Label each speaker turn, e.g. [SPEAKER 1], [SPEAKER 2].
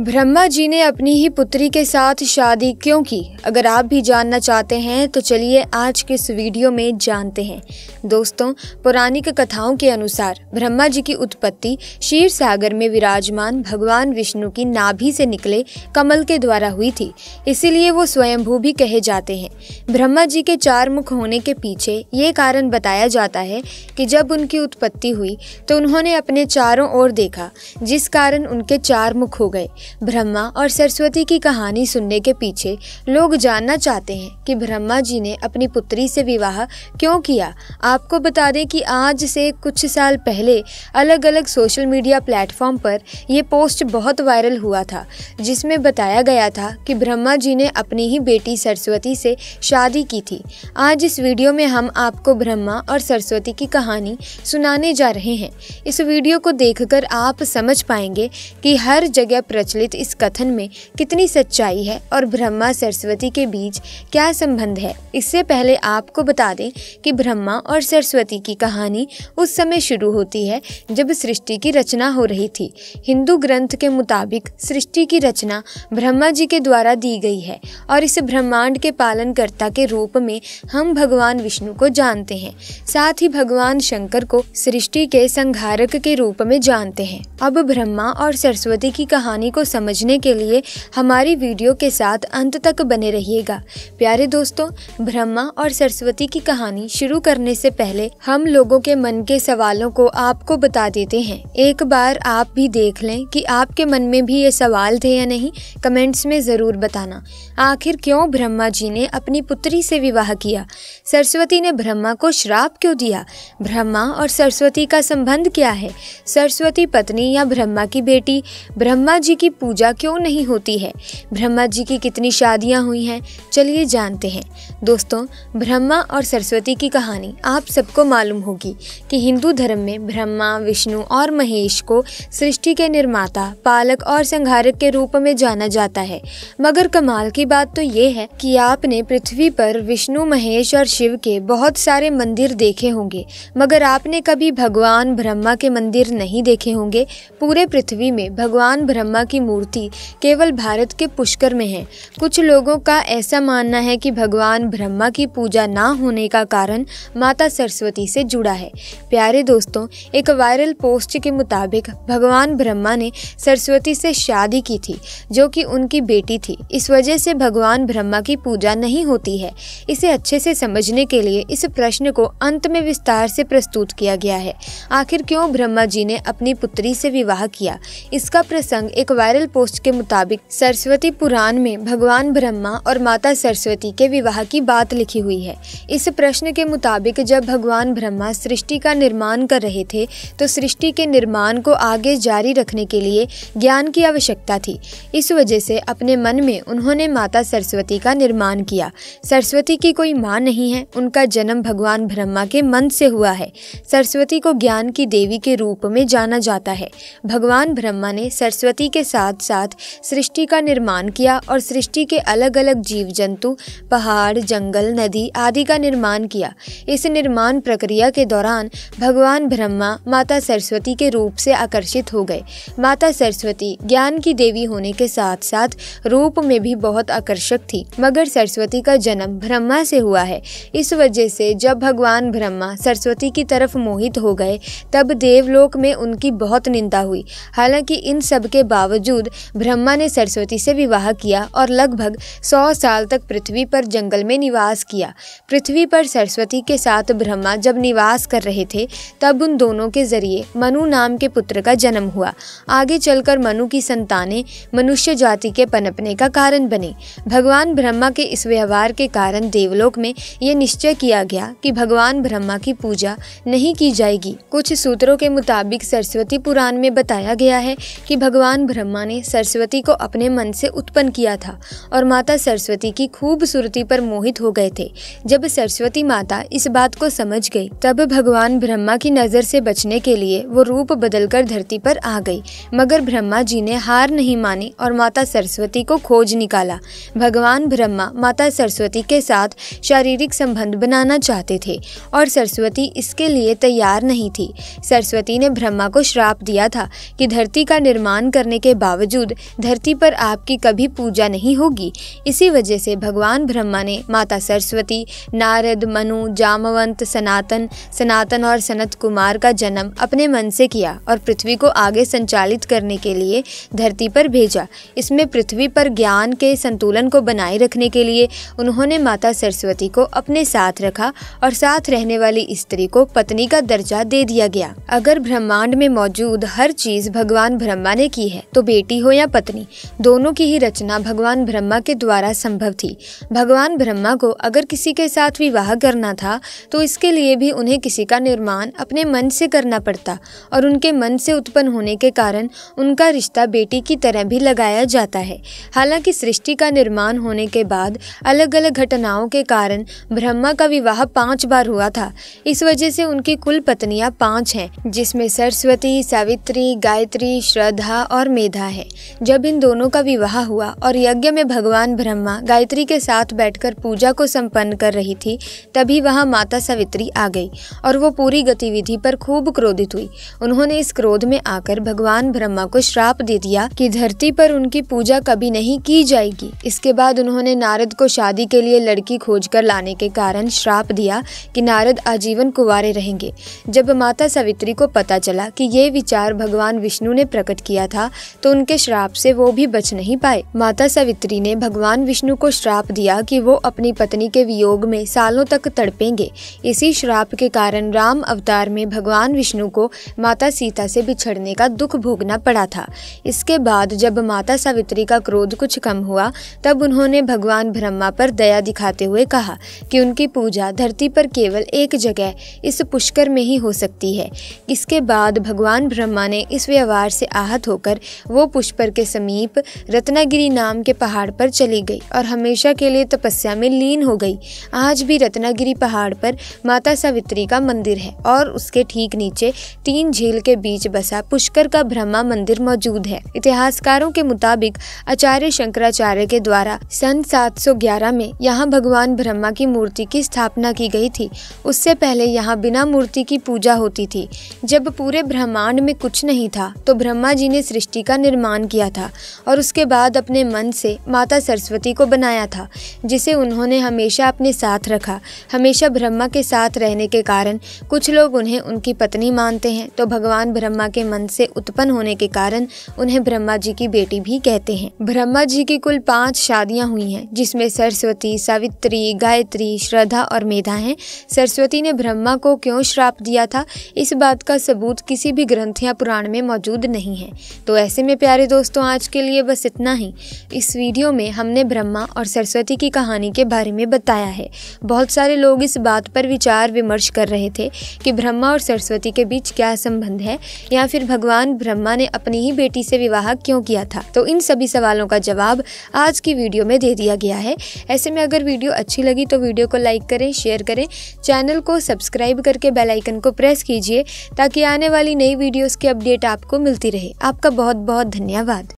[SPEAKER 1] ब्रह्मा जी ने अपनी ही पुत्री के साथ शादी क्यों की अगर आप भी जानना चाहते हैं तो चलिए आज के इस वीडियो में जानते हैं दोस्तों पौराणिक कथाओं के अनुसार ब्रह्मा जी की उत्पत्ति क्षीर सागर में विराजमान भगवान विष्णु की नाभि से निकले कमल के द्वारा हुई थी इसीलिए वो स्वयंभू भी कहे जाते हैं ब्रह्मा जी के चार मुख होने के पीछे ये कारण बताया जाता है कि जब उनकी उत्पत्ति हुई तो उन्होंने अपने चारों ओर देखा जिस कारण उनके चार मुख हो गए ब्रह्मा और सरस्वती की कहानी सुनने के पीछे लोग जानना चाहते हैं कि ब्रह्मा जी ने अपनी पुत्री से विवाह क्यों किया आपको बता दें कि आज से कुछ साल पहले अलग अलग सोशल मीडिया प्लेटफॉर्म पर यह पोस्ट बहुत वायरल हुआ था जिसमें बताया गया था कि ब्रह्मा जी ने अपनी ही बेटी सरस्वती से शादी की थी आज इस वीडियो में हम आपको ब्रह्मा और सरस्वती की कहानी सुनाने जा रहे हैं इस वीडियो को देखकर आप समझ पाएंगे कि हर जगह प्रचलित प्रचलित इस कथन में कितनी सच्चाई है और ब्रह्मा सरस्वती के बीच क्या संबंध है इससे पहले आपको बता दें कि ब्रह्मा और सरस्वती की कहानी उस समय शुरू होती है जब सृष्टि की रचना हो रही थी हिंदू ग्रंथ के मुताबिक सृष्टि की रचना ब्रह्मा जी के द्वारा दी गई है और इस ब्रह्मांड के पालनकर्ता के रूप में हम भगवान विष्णु को जानते हैं साथ ही भगवान शंकर को सृष्टि के संघारक के रूप में जानते हैं अब ब्रह्मा और सरस्वती की कहानी को समझने के लिए हमारी वीडियो के साथ अंत तक बने रहिएगा प्यारे दोस्तों ब्रह्मा और सरस्वती की कहानी शुरू करने से पहले हम लोगों के मन के सवालों को आपको बता देते हैं एक बार आप भी देख लें कि आपके मन में भी ये सवाल थे या नहीं कमेंट्स में ज़रूर बताना आखिर क्यों ब्रह्मा जी ने अपनी पुत्री से विवाह किया सरस्वती ने ब्रह्मा को श्राप क्यों दिया ब्रह्मा और सरस्वती का संबंध क्या है सरस्वती पत्नी या ब्रह्मा की बेटी ब्रह्मा जी की पूजा क्यों नहीं होती है ब्रह्मा जी की कितनी शादियां हुई हैं चलिए जानते हैं दोस्तों ब्रह्मा और सरस्वती की कहानी आप सबको मालूम होगी कि हिंदू धर्म में ब्रह्मा विष्णु और महेश को सृष्टि के निर्माता पालक और संहारक के रूप में जाना जाता है मगर कमाल की बात तो ये है कि आपने पृथ्वी पर विष्णु महेश और शिव के बहुत सारे मंदिर देखे होंगे मगर आपने कभी भगवान ब्रह्मा के मंदिर नहीं देखे होंगे पूरे पृथ्वी में भगवान ब्रह्मा की की मूर्ति केवल भारत के पुष्कर में है कुछ लोगों का ऐसा मानना है कि भगवान ब्रह्मा की पूजा ना होने का कारण माता सरस्वती से जुड़ा है प्यारे दोस्तों एक वायरल पोस्ट के मुताबिक भगवान ब्रह्मा ने सरस्वती से शादी की थी जो कि उनकी बेटी थी इस वजह से भगवान ब्रह्मा की पूजा नहीं होती है इसे अच्छे से समझने के लिए इस प्रश्न को अंत में विस्तार से प्रस्तुत किया गया है आखिर क्यों ब्रह्मा जी ने अपनी पुत्री से विवाह किया इसका प्रसंग एक वायरल पोस्ट के मुताबिक सरस्वती पुराण में भगवान ब्रह्मा और माता सरस्वती के विवाह की बात लिखी हुई है इस प्रश्न के मुताबिक जब भगवान ब्रह्मा सृष्टि का निर्माण कर रहे थे तो सृष्टि के निर्माण को आगे जारी रखने के लिए ज्ञान की आवश्यकता थी इस वजह से अपने मन में उन्होंने माता सरस्वती का निर्माण किया सरस्वती की कोई माँ नहीं है उनका जन्म भगवान ब्रह्मा के मन से हुआ है सरस्वती को ज्ञान की देवी के रूप में जाना जाता है भगवान ब्रह्मा ने सरस्वती के साथ साथ साथ सृष्टि का निर्माण किया और सृष्टि के अलग अलग जीव जंतु पहाड़ जंगल नदी आदि का निर्माण किया इस निर्माण प्रक्रिया के दौरान भगवान ब्रह्मा माता सरस्वती के रूप से आकर्षित हो गए माता सरस्वती ज्ञान की देवी होने के साथ साथ रूप में भी बहुत आकर्षक थी मगर सरस्वती का जन्म ब्रह्मा से हुआ है इस वजह से जब भगवान ब्रह्मा सरस्वती की तरफ मोहित हो गए तब देवलोक में उनकी बहुत निंदा हुई हालांकि इन सब के बावजूद बावजूद ब्रह्मा ने सरस्वती से विवाह किया और लगभग सौ साल तक पृथ्वी पर जंगल में निवास किया पृथ्वी पर सरस्वती के साथ ब्रह्मा जब निवास कर रहे थे तब उन दोनों के जरिए मनु नाम के पुत्र का जन्म हुआ आगे चलकर मनु की संतानें मनुष्य जाति के पनपने का कारण बने भगवान ब्रह्मा के इस व्यवहार के कारण देवलोक में यह निश्चय किया गया कि भगवान ब्रह्मा की पूजा नहीं की जाएगी कुछ सूत्रों के मुताबिक सरस्वती पुराण में बताया गया है कि भगवान ब्रह्मा ब्रह्मा ने सरस्वती को अपने मन से उत्पन्न किया था और माता सरस्वती की खूबसूरती पर मोहित हो गए थे जब सरस्वती माता इस बात को समझ गई तब भगवान ब्रह्मा की नज़र से बचने के लिए वो रूप बदलकर धरती पर आ गई मगर ब्रह्मा जी ने हार नहीं मानी और माता सरस्वती को खोज निकाला भगवान ब्रह्मा माता सरस्वती के साथ शारीरिक संबंध बनाना चाहते थे और सरस्वती इसके लिए तैयार नहीं थी सरस्वती ने ब्रह्मा को श्राप दिया था कि धरती का निर्माण करने के बाद बावजूद धरती पर आपकी कभी पूजा नहीं होगी इसी वजह से भगवान ब्रह्मा ने माता सरस्वती नारद मनु जामवंत सनातन सनातन और सनत कुमार का जन्म अपने मन से किया और पृथ्वी को आगे संचालित करने के लिए धरती पर भेजा इसमें पृथ्वी पर ज्ञान के संतुलन को बनाए रखने के लिए उन्होंने माता सरस्वती को अपने साथ रखा और साथ रहने वाली स्त्री को पत्नी का दर्जा दे दिया गया अगर ब्रह्मांड में मौजूद हर चीज भगवान ब्रह्मा ने की है तो बेटी हो या पत्नी दोनों की ही रचना भगवान ब्रह्मा के द्वारा संभव थी भगवान ब्रह्मा को अगर किसी के साथ विवाह करना था तो इसके लिए भी उन्हें किसी का निर्माण अपने मन से करना पड़ता और उनके मन से उत्पन्न होने के कारण उनका रिश्ता बेटी की तरह भी लगाया जाता है हालांकि सृष्टि का निर्माण होने के बाद अलग अलग घटनाओं के कारण ब्रह्मा का विवाह पांच बार हुआ था इस वजह से उनकी कुल पत्नियाँ पाँच हैं जिसमें सरस्वती सावित्री गायत्री श्रद्धा और मेधा रहा है जब इन दोनों का विवाह हुआ और यज्ञ में भगवान ब्रह्मा गायत्री के साथ बैठकर पूजा को संपन्न कर रही थी तभी वहाँ माता सावित्री आ गई और वो पूरी गतिविधि पर खूब क्रोधित हुई उन्होंने इस क्रोध में आकर भगवान ब्रह्मा को श्राप दे दिया कि धरती पर उनकी पूजा कभी नहीं की जाएगी इसके बाद उन्होंने नारद को शादी के लिए लड़की खोज कर लाने के कारण श्राप दिया कि नारद आजीवन कुंवारे रहेंगे जब माता सावित्री को पता चला कि ये विचार भगवान विष्णु ने प्रकट किया था तो उनके श्राप से वो भी बच नहीं पाए माता सवित्री ने भगवान विष्णु को श्राप दिया कि वो अपनी पत्नी के वियोग में सालों तक तड़पेंगे इसी श्राप के कारण राम अवतार में भगवान विष्णु को माता सीता से बिछड़ने का दुख भोगना पड़ा था इसके बाद जब माता सावित्री का क्रोध कुछ कम हुआ तब उन्होंने भगवान ब्रह्मा पर दया दिखाते हुए कहा कि उनकी पूजा धरती पर केवल एक जगह इस पुष्कर में ही हो सकती है इसके बाद भगवान ब्रह्मा ने इस व्यवहार से आहत होकर वो पुष्कर के समीप रत्नागिरी नाम के पहाड़ पर चली गई और हमेशा के लिए तपस्या में लीन हो गई आज भी रत्नागिरी पहाड़ पर माता सावित्री का मंदिर है और उसके ठीक नीचे तीन झील के बीच बसा पुष्कर का ब्रह्मा मंदिर मौजूद है इतिहासकारों के मुताबिक आचार्य शंकराचार्य के द्वारा सन 711 में यहाँ भगवान ब्रह्मा की मूर्ति की स्थापना की गई थी उससे पहले यहाँ बिना मूर्ति की पूजा होती थी जब पूरे ब्रह्मांड में कुछ नहीं था तो ब्रह्मा जी ने सृष्टि का निर्माण किया था और उसके बाद अपने मन से माता सरस्वती को बनाया था जिसे उन्होंने हमेशा अपने साथ रखा हमेशा ब्रह्मा के साथ रहने के कारण कुछ लोग उन्हें उनकी पत्नी मानते हैं तो भगवान ब्रह्मा के मन से उत्पन्न होने के कारण उन्हें ब्रह्मा जी की बेटी भी कहते हैं ब्रह्मा जी की कुल पाँच शादियाँ हुई हैं जिसमें सरस्वती सावित्री गायत्री श्रद्धा और मेधा हैं सरस्वती ने ब्रह्मा को क्यों श्राप दिया था इस बात का सबूत किसी भी ग्रंथ या पुराण में मौजूद नहीं है तो ऐसे में मेरे प्यारे दोस्तों आज के लिए बस इतना ही इस वीडियो में हमने ब्रह्मा और सरस्वती की कहानी के बारे में बताया है बहुत सारे लोग इस बात पर विचार विमर्श कर रहे थे कि ब्रह्मा और सरस्वती के बीच क्या संबंध है या फिर भगवान ब्रह्मा ने अपनी ही बेटी से विवाह क्यों किया था तो इन सभी सवालों का जवाब आज की वीडियो में दे दिया गया है ऐसे में अगर वीडियो अच्छी लगी तो वीडियो को लाइक करें शेयर करें चैनल को सब्सक्राइब करके बेलाइकन को प्रेस कीजिए ताकि आने वाली नई वीडियोज की अपडेट आपको मिलती रहे आपका बहुत बहुत धन्यवाद